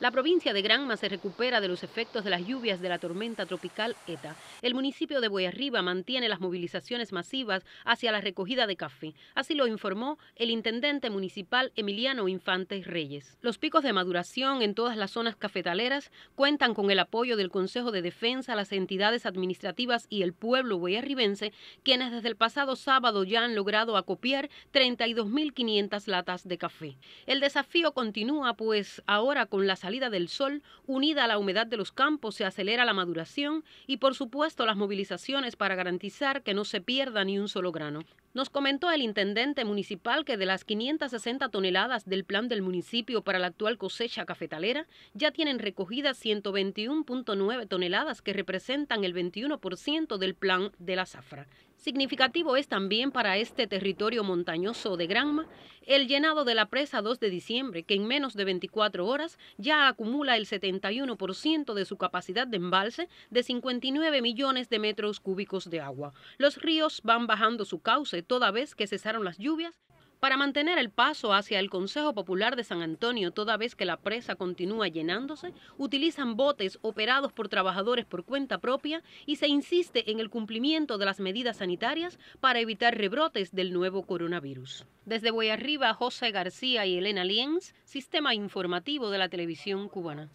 La provincia de Granma se recupera de los efectos de las lluvias de la tormenta tropical ETA. El municipio de Boyarriba mantiene las movilizaciones masivas hacia la recogida de café. Así lo informó el intendente municipal Emiliano Infantes Reyes. Los picos de maduración en todas las zonas cafetaleras cuentan con el apoyo del Consejo de Defensa, las entidades administrativas y el pueblo boyarribense, quienes desde el pasado sábado ya han logrado acopiar 32.500 latas de café. El desafío continúa, pues ahora con las salida del sol, unida a la humedad de los campos, se acelera la maduración y, por supuesto, las movilizaciones para garantizar que no se pierda ni un solo grano. Nos comentó el intendente municipal que de las 560 toneladas del plan del municipio para la actual cosecha cafetalera, ya tienen recogidas 121.9 toneladas que representan el 21% del plan de la zafra. Significativo es también para este territorio montañoso de Granma el llenado de la presa 2 de diciembre, que en menos de 24 horas ya acumula el 71% de su capacidad de embalse de 59 millones de metros cúbicos de agua. Los ríos van bajando su cauce toda vez que cesaron las lluvias, para mantener el paso hacia el Consejo Popular de San Antonio toda vez que la presa continúa llenándose, utilizan botes operados por trabajadores por cuenta propia y se insiste en el cumplimiento de las medidas sanitarias para evitar rebrotes del nuevo coronavirus. Desde Guayarriba, José García y Elena Lienz, Sistema Informativo de la Televisión Cubana.